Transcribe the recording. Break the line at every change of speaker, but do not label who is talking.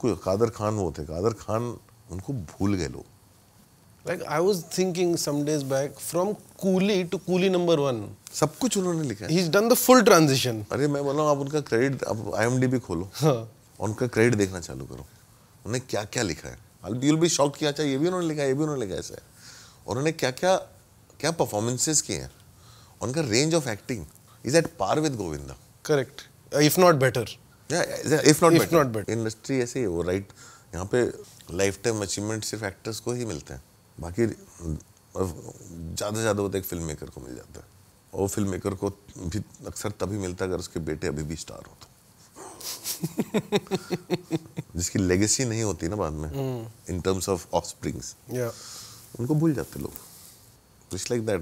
कोई कादर खान वो थे कादर खान उनको भूल गए लोग
like I was thinking some days back from Coolie to Coolie number one सब कुछ उन्होंने लिखा है डन द
फुल ट्रांजिशन अरे मैं बोला आप उनका क्रेडिट आप आई खोलो हाँ. उनका क्रेडिट देखना चालू करो उन्होंने क्या क्या लिखा है यूल भी शॉक किया अच्छा ये भी उन्होंने लिखा ये भी उन्होंने लिखा ऐसा है और उन्होंने क्या क्या क्या परफॉर्मेंसेज किए हैं उनका range of acting is at par with Govinda
correct if not better
industry ऐसे ही वो राइट यहाँ पे लाइफ टाइम अचीवमेंट सिर्फ एक्टर्स को ही मिलते हैं बाकी ज़्यादा से ज़्यादा वो तो एक फिल्म मेकर को मिल जाता है और फिल्म मेकर को भी अक्सर तभी मिलता है अगर उसके बेटे अभी भी स्टार हो तो जिसकी लेगेसी नहीं होती ना बाद में इन टर्म्स ऑफ ऑफ उनको भूल जाते लोग इट्स लाइक दैट